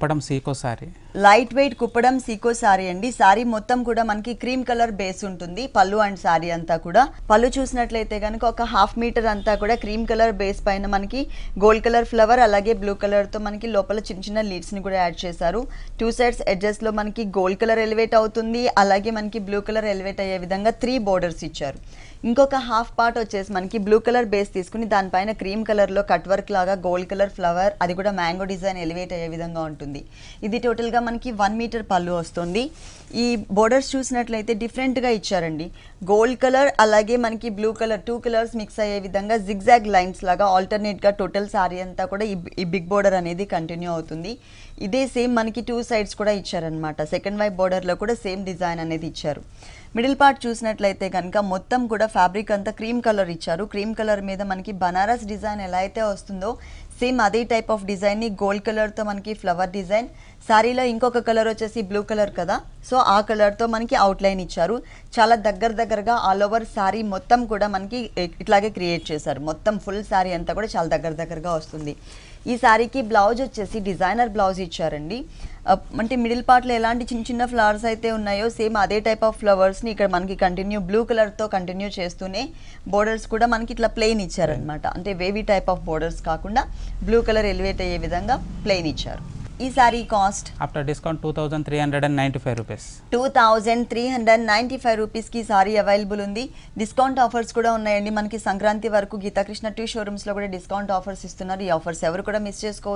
కుప్పడం సీకో sari light weight Kuppadam సీకో సారీ అండి సారీ మొత్తం కూడా మనకి క్రీమ్ కలర్ బేస్ ఉంటుంది పళ్ళు అండ్ సారీ అంతా కూడా పళ్ళు చూసినట్లయితే కనుక ఒక హాఫ్ మీటర్ అంతా కూడా క్రీమ్ కలర్ బేస్ పైన మనకి గోల్డ్ కలర్ ఫ్లవర్ అలాగే బ్లూ కలర్ తో మనకి లోపల చిన్న చిన్న లీడ్స్ ని కూడా యాడ్ చేశారు టూ సైడ్స్ లో మనకి గోల్డ్ కలర్ ఎలివేట్ అవుతుంది అలాగే మనకి బ్లూ కలర్ ఎలివేట్ అయ్యే విధంగా త్రీ బోర్డర్స్ ఇచ్చారు ఇంకొక హాఫ్ పార్ట్ వచ్చేసి మనకి బ్లూ కలర్ బేస్ తీసుకుని దానిపైన క్రీమ్ కలర్ లో కట్ వర్క్ లాగా గోల్డ్ కలర్ ఫ్లవర్ అది కూడా మ్యాంగో డిజైన్ ఎలివేట్ అయ్యే విధంగా ఉంటుంది ఉంటుంది ఇది టోటల్గా మనకి వన్ మీటర్ పళ్ళు వస్తుంది ఈ బోర్డర్స్ చూసినట్లయితే డిఫరెంట్గా ఇచ్చారండి గోల్డ్ కలర్ అలాగే మనకి blue colour two colours mix అయ్యే విధంగా జిగ్జాగ్ లైన్స్ లాగా ఆల్టర్నేట్గా టోటల్ శారీ అంతా కూడా ఈ బిగ్ బోర్డర్ అనేది కంటిన్యూ అవుతుంది ఇదే సేమ్ మనకి టూ సైడ్స్ కూడా ఇచ్చారనమాట సెకండ్ వైప్ బోర్డర్లో కూడా సేమ్ డిజైన్ అనేది ఇచ్చారు మిడిల్ పార్ట్ చూసినట్లయితే కనుక మొత్తం కూడా ఫ్యాబ్రిక్ అంతా క్రీమ్ కలర్ ఇచ్చారు క్రీమ్ కలర్ మీద మనకి బనారస్ డిజైన్ ఎలా అయితే వస్తుందో సేమ్ అదే టైప్ ఆఫ్ డిజైన్ని గోల్డ్ కలర్తో మనకి ఫ్లవర్ డిజైన్ శారీలో ఇంకొక కలర్ వచ్చేసి బ్లూ కలర్ కదా సో సో ఆ కలర్తో మనకి అవుట్లైన్ ఇచ్చారు చాలా దగ్గర దగ్గరగా ఆల్ ఓవర్ శారీ మొత్తం కూడా మనకి ఇట్లాగే క్రియేట్ చేశారు మొత్తం ఫుల్ శారీ అంతా కూడా చాలా దగ్గర దగ్గరగా వస్తుంది ఈ శారీకి బ్లౌజ్ వచ్చేసి డిజైనర్ బ్లౌజ్ ఇచ్చారండి అంటే మిడిల్ పార్ట్లో ఎలాంటి చిన్న చిన్న ఫ్లవర్స్ అయితే ఉన్నాయో సేమ్ అదే టైప్ ఆఫ్ ఫ్లవర్స్ని ఇక్కడ మనకి కంటిన్యూ బ్లూ కలర్తో కంటిన్యూ చేస్తూనే బోర్డర్స్ కూడా మనకి ఇట్లా ప్లెయిన్ ఇచ్చారనమాట అంటే వేవీ టైప్ ఆఫ్ బోర్డర్స్ కాకుండా బ్లూ కలర్ ఎలివేట్ అయ్యే విధంగా ప్లెయిన్ ఇచ్చారు ఈ sari cost after discount two thousand three hundred and ninety five rupees two thousand three hundred ninety five రూపీస్కి సారీ అవైలబుల్ ఉంది డిస్కౌంట్ ఆఫర్స్ కూడా ఉన్నాయండి మనకి సంక్రాంతి వరకు గీతాకృష్ణ టూ షోరూమ్స్లో కూడా డిస్కౌంట్ ఆఫర్స్ ఇస్తున్నారు ఈ ఆఫర్స్ ఎవరు కూడా మిస్ చేసుకోవద్దు